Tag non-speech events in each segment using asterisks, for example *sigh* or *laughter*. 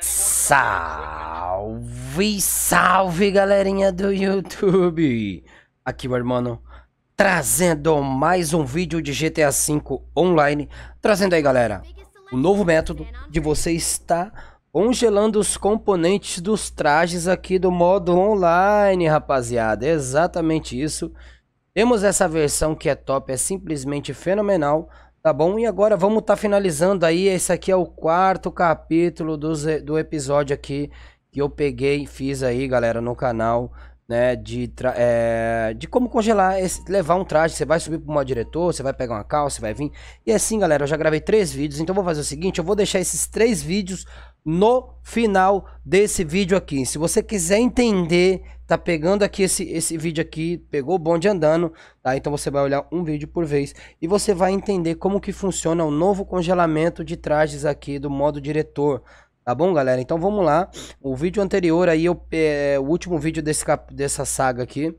Salve, salve galerinha do YouTube! Aqui o irmão trazendo mais um vídeo de GTA V online. Trazendo aí galera, o novo método de você estar congelando os componentes dos trajes aqui do modo online, rapaziada. É exatamente isso. Temos essa versão que é top, é simplesmente fenomenal. Tá bom? E agora vamos estar tá finalizando aí. Esse aqui é o quarto capítulo do, do episódio aqui que eu peguei e fiz aí, galera, no canal né? De, é, de como congelar, esse, levar um traje. Você vai subir para modo diretor, você vai pegar uma calça, você vai vir. E assim, galera, eu já gravei três vídeos, então vou fazer o seguinte: eu vou deixar esses três vídeos no final desse vídeo aqui. Se você quiser entender, tá pegando aqui esse, esse vídeo aqui, pegou o bonde andando, tá? Então você vai olhar um vídeo por vez e você vai entender como que funciona o novo congelamento de trajes aqui do modo diretor, Tá bom, galera? Então vamos lá. O vídeo anterior aí, eu, é, o último vídeo desse cap, dessa saga aqui,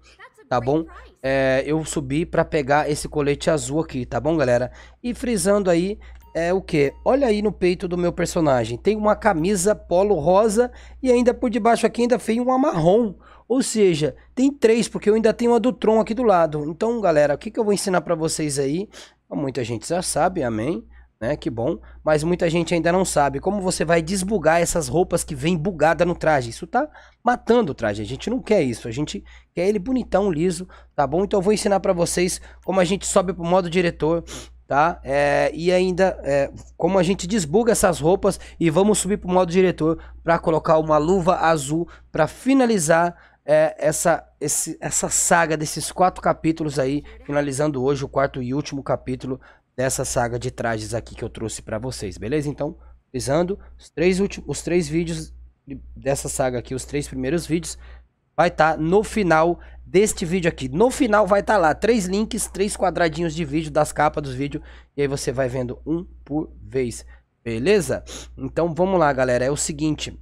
tá bom? É, eu subi pra pegar esse colete azul aqui, tá bom, galera? E frisando aí, é o que? Olha aí no peito do meu personagem. Tem uma camisa polo rosa e ainda por debaixo aqui ainda tem uma marrom. Ou seja, tem três, porque eu ainda tenho a do Tron aqui do lado. Então, galera, o que, que eu vou ensinar para vocês aí? Muita gente já sabe, amém? né? Que bom. Mas muita gente ainda não sabe como você vai desbugar essas roupas que vem bugada no traje. Isso tá matando o traje. A gente não quer isso. A gente quer ele bonitão, liso, tá bom? Então eu vou ensinar para vocês como a gente sobe pro modo diretor, tá? É, e ainda é, como a gente desbuga essas roupas e vamos subir pro modo diretor para colocar uma luva azul para finalizar é, essa, esse, essa saga desses quatro capítulos aí, finalizando hoje o quarto e último capítulo dessa saga de trajes aqui que eu trouxe para vocês, beleza? Então, pisando os três, últimos, os três vídeos dessa saga aqui, os três primeiros vídeos, vai estar tá no final deste vídeo aqui. No final vai estar tá lá três links, três quadradinhos de vídeo das capas dos vídeos, e aí você vai vendo um por vez, beleza? Então, vamos lá, galera, é o seguinte...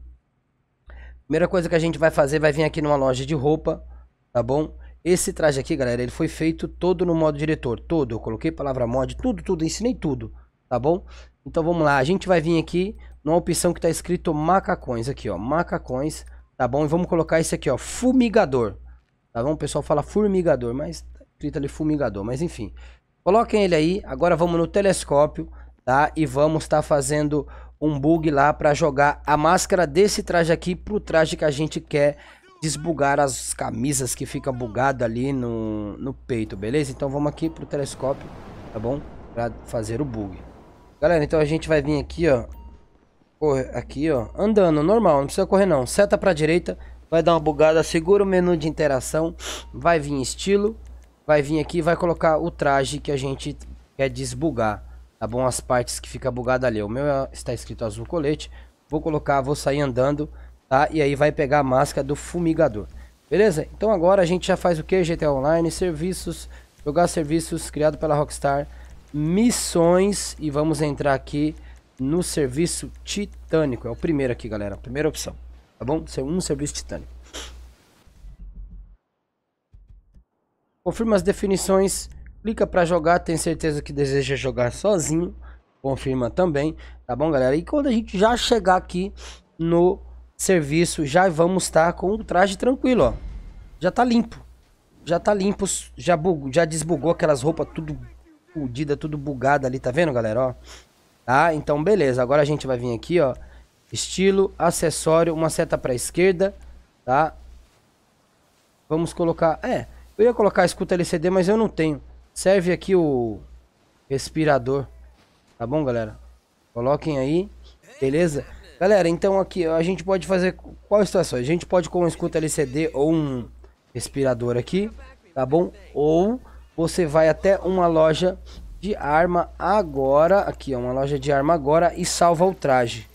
Primeira coisa que a gente vai fazer, vai vir aqui numa loja de roupa, tá bom? Esse traje aqui, galera, ele foi feito todo no modo diretor, todo. Eu coloquei palavra mod, tudo, tudo, ensinei tudo, tá bom? Então vamos lá, a gente vai vir aqui numa opção que tá escrito macacões aqui, ó, macacões, tá bom? E vamos colocar esse aqui, ó, fumigador, tá bom? O pessoal fala formigador, mas tá escrito ali fumigador, mas enfim. Coloquem ele aí, agora vamos no telescópio, tá? E vamos estar tá fazendo um bug lá para jogar a máscara desse traje aqui pro traje que a gente quer desbugar as camisas que fica bugada ali no, no peito, beleza? Então vamos aqui pro telescópio, tá bom? Pra fazer o bug. Galera, então a gente vai vir aqui, ó. Correr aqui, ó. Andando, normal, não precisa correr não. Seta pra direita, vai dar uma bugada, segura o menu de interação, vai vir estilo, vai vir aqui vai colocar o traje que a gente quer desbugar, tá bom? As partes que fica bugada ali. O meu é, está escrito azul colete. Vou colocar, vou sair andando tá? E aí vai pegar a máscara do fumigador. Beleza? Então agora a gente já faz o que? GTA Online, serviços, jogar serviços criado pela Rockstar, missões e vamos entrar aqui no serviço titânico. É o primeiro aqui, galera, primeira opção, tá bom? É um serviço titânico. Confirma as definições, clica para jogar, tem certeza que deseja jogar sozinho, confirma também, tá bom, galera? E quando a gente já chegar aqui no serviço, já vamos estar tá com o traje tranquilo, ó. Já tá limpo. Já tá limpo, já, bug, já desbugou aquelas roupas tudo fodida, tudo bugada ali, tá vendo, galera, ó? Tá, então beleza. Agora a gente vai vir aqui, ó. Estilo, acessório, uma seta pra esquerda, tá? Vamos colocar... É, eu ia colocar a escuta LCD, mas eu não tenho. Serve aqui o respirador, tá bom, galera? Coloquem aí, beleza? Galera, então aqui a gente pode fazer qual situação? A gente pode com um escuta LCD ou um respirador aqui, tá bom? Ou você vai até uma loja de arma agora, aqui ó, uma loja de arma agora e salva o traje,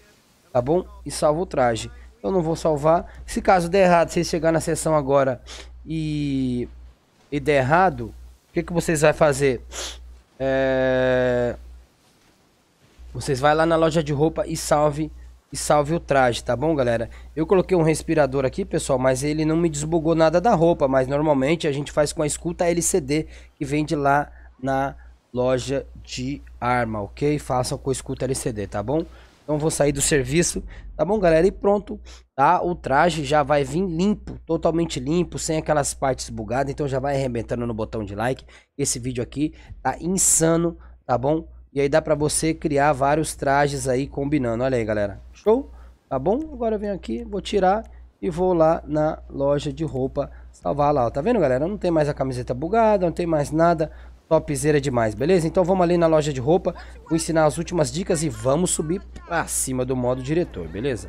tá bom? E salva o traje. Eu não vou salvar. Se caso der errado, vocês chegar na sessão agora e, e der errado, o que, que vocês vão fazer? É... Vocês vai lá na loja de roupa e salve e salve o traje, tá bom, galera? Eu coloquei um respirador aqui, pessoal, mas ele não me desbugou nada da roupa, mas normalmente a gente faz com a escuta LCD que vende lá na loja de arma, ok? Façam com a escuta LCD, tá bom? Então vou sair do serviço, tá bom, galera? E pronto, tá? O traje já vai vir limpo, totalmente limpo, sem aquelas partes bugadas. Então já vai arrebentando no botão de like. Esse vídeo aqui tá insano, tá bom? E aí dá pra você criar vários trajes aí combinando. Olha aí, galera. Show? Tá bom? Agora eu venho aqui, vou tirar e vou lá na loja de roupa salvar lá. Ó. Tá vendo, galera? Não tem mais a camiseta bugada, não tem mais nada. Topzera demais, beleza? Então vamos ali na loja de roupa, vou ensinar as últimas dicas e vamos subir pra cima do modo diretor, beleza?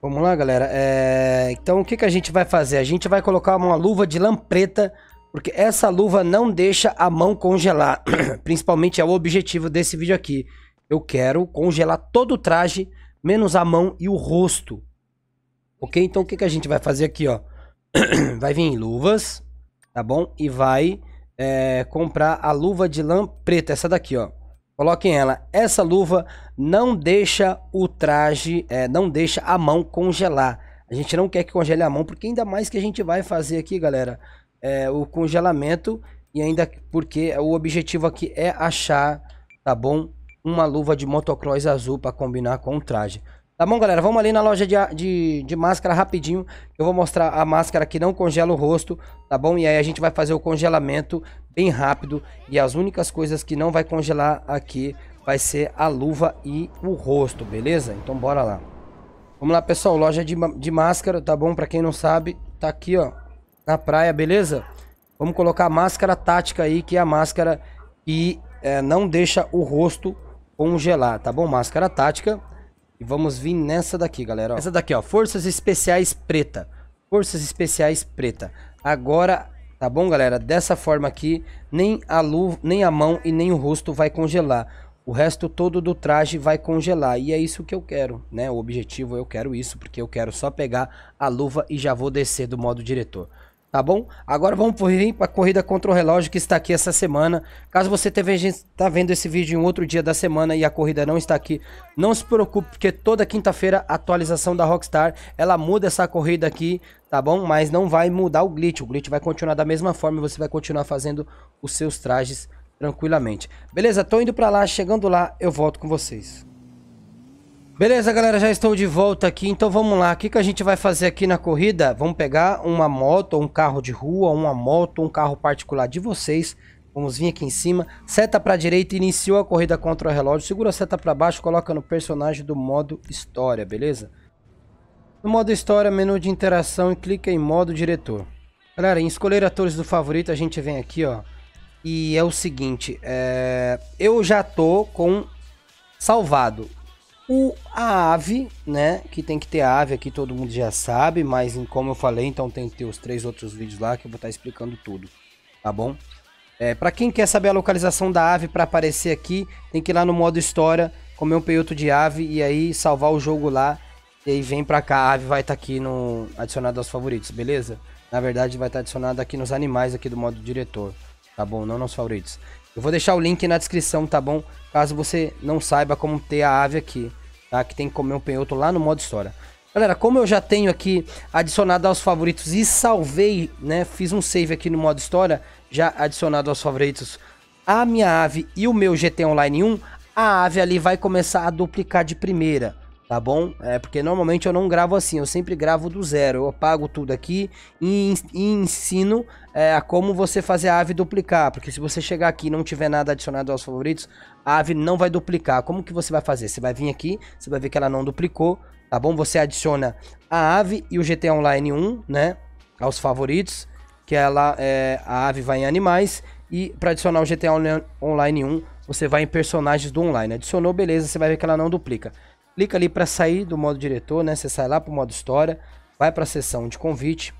Vamos lá, galera. É... Então, o que, que a gente vai fazer? A gente vai colocar uma luva de lã preta porque essa luva não deixa a mão congelar, *clears throat* principalmente é o objetivo desse vídeo aqui. Eu quero congelar todo o traje, menos a mão e o rosto. Ok? Então o que, que a gente vai fazer aqui, ó? *clears throat* vai vir luvas, tá bom? E vai é, comprar a luva de lã preta, essa daqui, ó. Coloquem ela. Essa luva não deixa o traje, é, não deixa a mão congelar. A gente não quer que congele a mão, porque ainda mais que a gente vai fazer aqui, galera, é, o congelamento e ainda porque o objetivo aqui é achar, tá bom? Uma luva de motocross azul para combinar com o traje. Tá bom, galera? Vamos ali na loja de, de, de, máscara rapidinho. Eu vou mostrar a máscara que não congela o rosto, tá bom? E aí a gente vai fazer o congelamento bem rápido. E as únicas coisas que não vai congelar aqui vai ser a luva e o rosto, beleza? Então bora lá. Vamos lá, pessoal. Loja de, de máscara, tá bom? Pra quem não sabe, tá aqui, ó na praia, beleza? Vamos colocar a máscara tática aí, que é a máscara que é, não deixa o rosto congelar, tá bom? Máscara tática. E vamos vir nessa daqui, galera. Ó. Essa daqui, ó. Forças Especiais Preta. Forças Especiais Preta. Agora, tá bom, galera? Dessa forma aqui, nem a, luva, nem a mão e nem o rosto vai congelar. O resto todo do traje vai congelar. E é isso que eu quero, né? O objetivo, eu quero isso, porque eu quero só pegar a luva e já vou descer do modo diretor tá bom? Agora vamos vir para a corrida contra o relógio que está aqui essa semana. Caso você está vendo esse vídeo em outro dia da semana e a corrida não está aqui, não se preocupe, porque toda quinta-feira a atualização da Rockstar, ela muda essa corrida aqui, tá bom? Mas não vai mudar o glitch, o glitch vai continuar da mesma forma e você vai continuar fazendo os seus trajes tranquilamente. Beleza? Tô indo para lá, chegando lá eu volto com vocês. Beleza, galera, já estou de volta aqui, então vamos lá. O que, que a gente vai fazer aqui na corrida? Vamos pegar uma moto, um carro de rua, uma moto, um carro particular de vocês. Vamos vir aqui em cima, seta para direita, iniciou a corrida contra o relógio, segura a seta para baixo, coloca no personagem do modo história, beleza? No modo história, menu de interação e clica em modo diretor. Galera, em escolher atores do favorito, a gente vem aqui, ó. E é o seguinte, é... eu já tô com salvado o, a ave, né? Que tem que ter ave aqui, todo mundo já sabe, mas em, como eu falei, então tem que ter os três outros vídeos lá que eu vou estar tá explicando tudo, tá bom? É, para quem quer saber a localização da ave para aparecer aqui, tem que ir lá no modo história, comer um peito de ave e aí salvar o jogo lá. E aí vem pra cá, a ave vai estar tá aqui no adicionado aos favoritos, beleza? Na verdade vai estar tá adicionada aqui nos animais aqui do modo diretor, tá bom? Não nos favoritos. Eu vou deixar o link na descrição, tá bom? Caso você não saiba como ter a ave aqui tá? Que tem que comer um penhoto lá no modo história. Galera, como eu já tenho aqui adicionado aos favoritos e salvei, né? Fiz um save aqui no modo história, já adicionado aos favoritos a minha ave e o meu GT Online 1, a ave ali vai começar a duplicar de primeira tá bom? É porque normalmente eu não gravo assim, eu sempre gravo do zero. Eu apago tudo aqui e, ensino é, a como você fazer a ave duplicar, porque se você chegar aqui e não tiver nada adicionado aos favoritos, a ave não vai duplicar. Como que você vai fazer? Você vai vir aqui, você vai ver que ela não duplicou, tá bom? Você adiciona a ave e o GT Online 1, né, aos favoritos, que ela é, a ave vai em animais e para adicionar o GT Online 1, você vai em personagens do online. Adicionou, beleza, você vai ver que ela não duplica clica ali para sair do modo diretor, né? Você sai lá para o modo história, vai para a sessão de convite,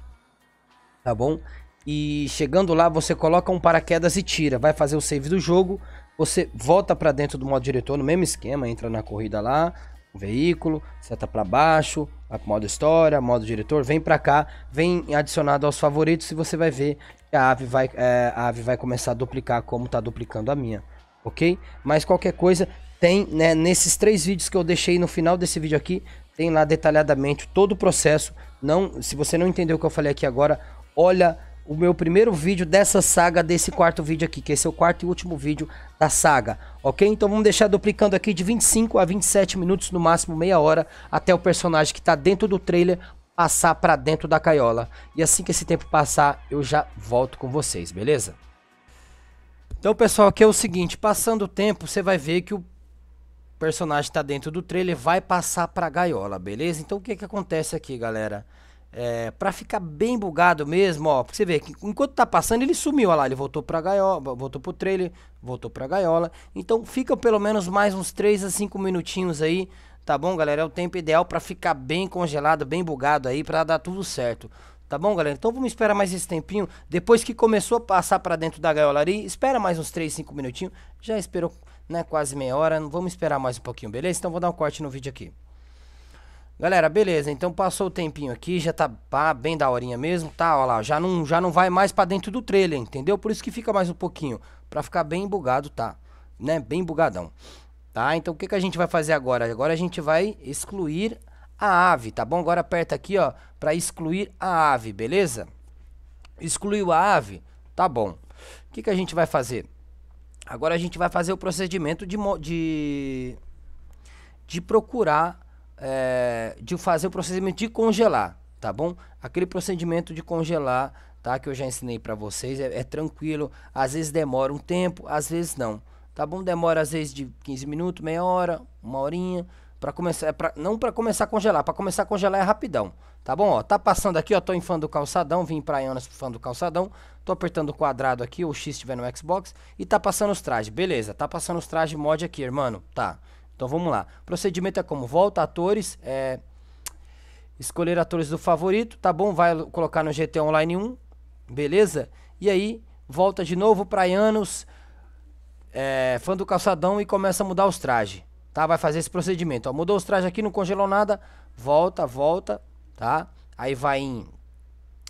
tá bom? E chegando lá, você coloca um paraquedas e tira, vai fazer o save do jogo, você volta para dentro do modo diretor no mesmo esquema, entra na corrida lá, o veículo, seta para baixo, vai o modo história, modo diretor, vem para cá, vem adicionado aos favoritos e você vai ver que a ave vai, é, a ave vai começar a duplicar como está duplicando a minha, ok? Mas qualquer coisa, tem, né, nesses três vídeos que eu deixei no final desse vídeo aqui, tem lá detalhadamente todo o processo. Não, se você não entendeu o que eu falei aqui agora, olha o meu primeiro vídeo dessa saga, desse quarto vídeo aqui, que esse é o quarto e último vídeo da saga, ok? Então vamos deixar duplicando aqui de 25 a 27 minutos, no máximo meia hora, até o personagem que está dentro do trailer passar para dentro da caiola. E assim que esse tempo passar, eu já volto com vocês, beleza? Então pessoal, aqui é o seguinte, passando o tempo, você vai ver que o personagem está dentro do trailer, vai passar para gaiola, beleza? Então o que, que acontece aqui, galera? É, para ficar bem bugado mesmo, ó, porque você vê que enquanto tá passando ele sumiu, ó lá, ele voltou pra gaiola, voltou pro trailer, voltou pra gaiola. Então fica pelo menos mais uns 3 a 5 minutinhos aí, tá bom, galera? É o tempo ideal para ficar bem congelado, bem bugado aí, para dar tudo certo. Tá bom, galera? Então vamos esperar mais esse tempinho. Depois que começou a passar para dentro da gaiola ali, espera mais uns 3, 5 minutinhos. Já esperou né? Quase meia hora. Vamos esperar mais um pouquinho, beleza? Então vou dar um corte no vídeo aqui. Galera, beleza, então passou o tempinho aqui, já tá pá, bem da horinha mesmo, tá, ó lá, já não, já não vai mais pra dentro do trailer, entendeu? Por isso que fica mais um pouquinho, pra ficar bem bugado, tá, né, bem bugadão, tá? Então o que que a gente vai fazer agora? Agora a gente vai excluir a ave, tá bom? Agora aperta aqui, ó, pra excluir a ave, beleza? Excluiu a ave, tá bom. O que que a gente vai fazer? Agora a gente vai fazer o procedimento de, de, de procurar, é, de fazer o procedimento de congelar, tá bom? Aquele procedimento de congelar, tá? Que eu já ensinei para vocês, é, é tranquilo. Às vezes demora um tempo, às vezes não, tá bom? Demora às vezes de 15 minutos, meia hora, uma horinha, para começar, é pra, não para começar a congelar, para começar a congelar é rapidão, tá bom? Ó, tá passando aqui, ó, tô em fã do calçadão, vim para Anas fã do calçadão, tô apertando o quadrado aqui, ou X estiver no Xbox, e tá passando os trajes, beleza, tá passando os trajes mod aqui, irmão, tá. Então vamos lá, procedimento é como, volta atores, é, escolher atores do favorito, tá bom? Vai colocar no GT Online 1, beleza? E aí, volta de novo para Anos, é, fã do calçadão e começa a mudar os trajes tá? Vai fazer esse procedimento. Ó, mudou os trajes aqui, não congelou nada, volta, volta, tá? Aí vai em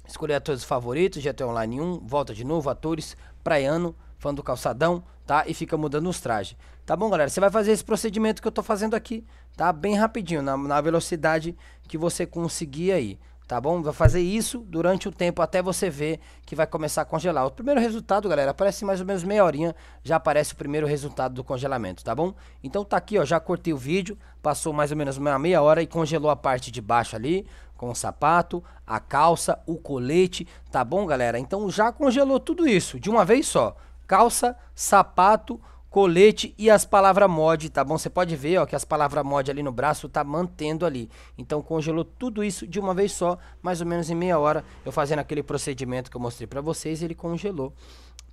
escolher atores favoritos, já tem Online 1, volta de novo, atores, praiano, fã do calçadão, tá? E fica mudando os trajes. Tá bom, galera? Você vai fazer esse procedimento que eu tô fazendo aqui, tá? Bem rapidinho, na, na velocidade que você conseguir aí tá bom? Vai fazer isso durante o tempo até você ver que vai começar a congelar. O primeiro resultado, galera, aparece mais ou menos meia horinha, já aparece o primeiro resultado do congelamento, tá bom? Então tá aqui, ó, já cortei o vídeo, passou mais ou menos uma meia hora e congelou a parte de baixo ali, com o sapato, a calça, o colete, tá bom, galera? Então já congelou tudo isso de uma vez só. Calça, sapato, colete e as palavras mod, tá bom? Você pode ver ó, que as palavras mod ali no braço tá mantendo ali. Então congelou tudo isso de uma vez só, mais ou menos em meia hora, eu fazendo aquele procedimento que eu mostrei para vocês, ele congelou,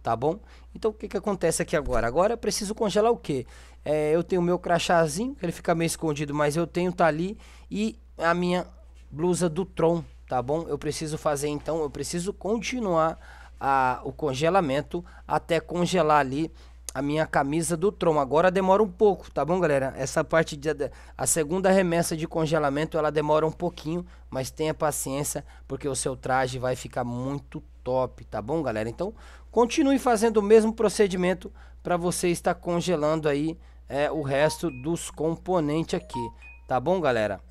tá bom? Então o que, que acontece aqui agora? Agora eu preciso congelar o quê? É, eu tenho o meu crachazinho, que ele fica meio escondido, mas eu tenho, tá ali, e a minha blusa do Tron, tá bom? Eu preciso fazer então, eu preciso continuar a, o congelamento até congelar ali a minha camisa do Tron. Agora demora um pouco, tá bom, galera? Essa parte de a segunda remessa de congelamento, ela demora um pouquinho, mas tenha paciência porque o seu traje vai ficar muito top, tá bom, galera? Então, continue fazendo o mesmo procedimento para você estar congelando aí é, o resto dos componentes aqui, tá bom, galera?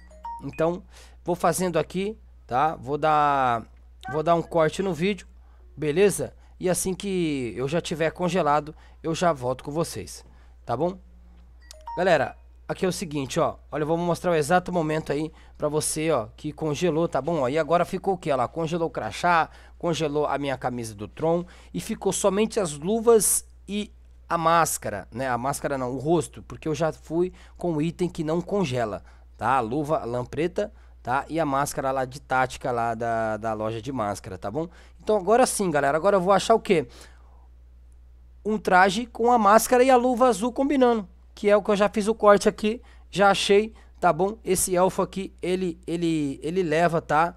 Então, vou fazendo aqui, tá? Vou dar vou dar um corte no vídeo, beleza? E assim que eu já tiver congelado, eu já volto com vocês, tá bom? Galera, aqui é o seguinte, ó. Olha, eu vou mostrar o exato momento aí pra você, ó, que congelou, tá bom? Ó, e agora ficou o que? Ela congelou o crachá, congelou a minha camisa do Tron e ficou somente as luvas e a máscara, né? A máscara não, o rosto, porque eu já fui com o item que não congela, tá? A luva, a lã preta tá? E a máscara lá de tática lá da, da loja de máscara, tá bom? Então agora sim, galera, agora eu vou achar o quê? Um traje com a máscara e a luva azul combinando, que é o que eu já fiz o corte aqui, já achei, tá bom? Esse elfo aqui, ele ele ele leva, tá?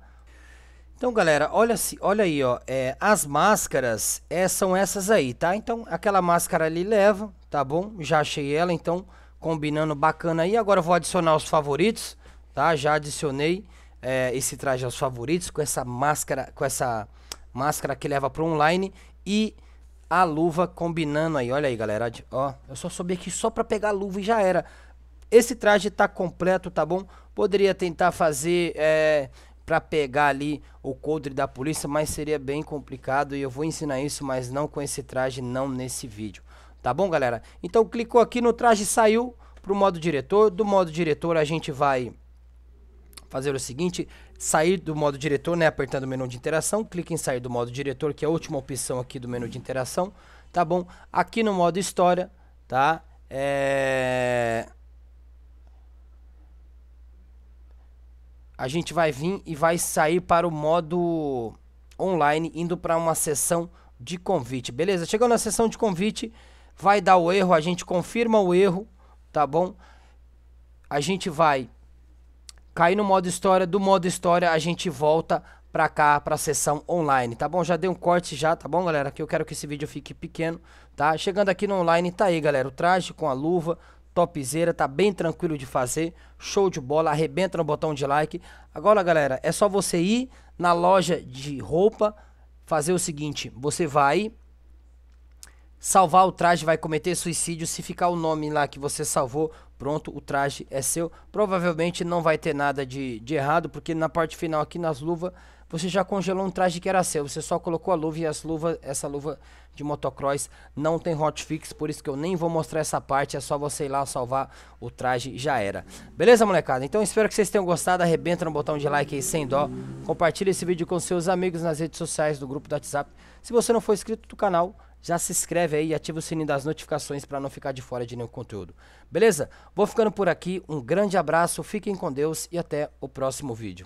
Então, galera, olha, olha aí, ó, é, as máscaras é, são essas aí, tá? Então, aquela máscara ali leva, tá bom? Já achei ela, então, combinando bacana aí. Agora eu vou adicionar os favoritos tá? Já adicionei é, esse traje aos favoritos com essa máscara, com essa máscara que leva para online e a luva combinando aí. Olha aí, galera, ó, eu só soube aqui só para pegar a luva e já era. Esse traje tá completo, tá bom? Poderia tentar fazer é, para pegar ali o coldre da polícia, mas seria bem complicado e eu vou ensinar isso, mas não com esse traje, não nesse vídeo. Tá bom, galera? Então clicou aqui no traje, saiu pro modo diretor. Do modo diretor a gente vai fazer o seguinte, sair do modo diretor, né, apertando o menu de interação, clique em sair do modo diretor, que é a última opção aqui do menu de interação, tá bom? Aqui no modo história, tá? É... A gente vai vir e vai sair para o modo online, indo para uma sessão de convite, beleza? Chegando na sessão de convite, vai dar o erro, a gente confirma o erro, tá bom? A gente vai Cair no modo história, do modo história a gente volta pra cá, pra sessão online, tá bom? Já dei um corte já, tá bom, galera? Que eu quero que esse vídeo fique pequeno, tá? Chegando aqui no online, tá aí, galera, o traje com a luva, topzeira, tá bem tranquilo de fazer, show de bola, arrebenta no botão de like. Agora, galera, é só você ir na loja de roupa, fazer o seguinte, você vai salvar o traje vai cometer suicídio se ficar o nome lá que você salvou. Pronto, o traje é seu. Provavelmente não vai ter nada de, de errado, porque na parte final aqui nas luvas você já congelou um traje que era seu, você só colocou a luva e as luvas. essa luva de motocross não tem hotfix, por isso que eu nem vou mostrar essa parte, é só você ir lá salvar o traje, já era. Beleza, molecada? Então espero que vocês tenham gostado, arrebenta no botão de like aí sem dó, compartilha esse vídeo com seus amigos nas redes sociais do grupo do WhatsApp. Se você não for inscrito no canal, já se inscreve aí e ativa o sininho das notificações para não ficar de fora de nenhum conteúdo. Beleza? Vou ficando por aqui, um grande abraço, fiquem com Deus e até o próximo vídeo.